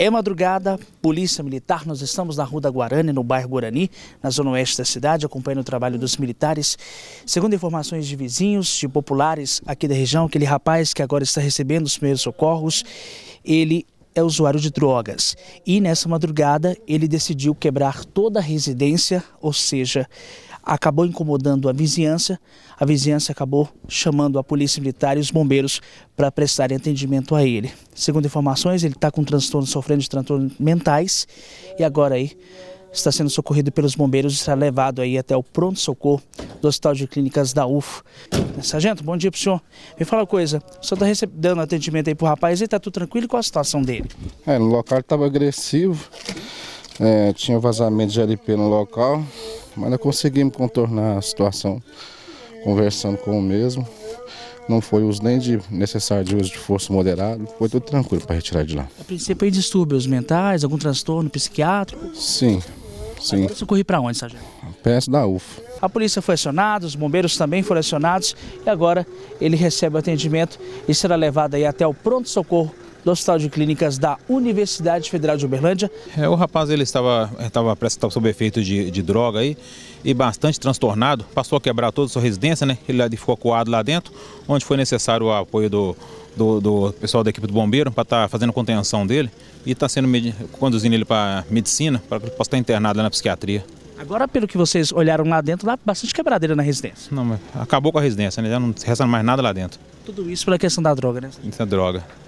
É madrugada, polícia militar, nós estamos na Rua da Guarani, no bairro Guarani, na zona oeste da cidade, acompanhando o trabalho dos militares. Segundo informações de vizinhos, de populares aqui da região, aquele rapaz que agora está recebendo os primeiros socorros, ele é usuário de drogas e nessa madrugada ele decidiu quebrar toda a residência, ou seja, acabou incomodando a vizinhança. A vizinhança acabou chamando a polícia militar e os bombeiros para prestarem atendimento a ele. Segundo informações, ele está com transtorno, sofrendo de transtornos mentais e agora aí está sendo socorrido pelos bombeiros e será levado aí até o pronto-socorro do Hospital de Clínicas da UFO. Sargento, bom dia para o senhor. Me fala uma coisa, o senhor está dando atendimento aí para o rapaz, ele está tudo tranquilo? Qual a situação dele? É, no local estava agressivo, é, tinha vazamento de LP no local, mas nós conseguimos contornar a situação conversando com o mesmo. Não foi uso nem de necessário de uso de força moderado, foi tudo tranquilo para retirar de lá. A princípio, aí distúrbios mentais, algum transtorno psiquiátrico? Sim, Sim. Agora socorri para onde, sargento? PS da UFO. A polícia foi acionada, os bombeiros também foram acionados e agora ele recebe o atendimento e será levado aí até o pronto-socorro do Hospital de Clínicas da Universidade Federal de Uberlândia. É, o rapaz ele estava, estava eh, parece estava sob efeito de, de droga aí e bastante transtornado, passou a quebrar toda a sua residência, né? Ele ficou coado lá dentro, onde foi necessário o apoio do, do, do pessoal da equipe do bombeiro para estar tá fazendo contenção dele e está sendo conduzindo ele para medicina, para que ele possa estar tá internado lá na psiquiatria. Agora, pelo que vocês olharam lá dentro, lá bastante quebradeira na residência. Não, acabou com a residência, né? Já não resta mais nada lá dentro. Tudo isso pela questão da droga, né? Isso é droga.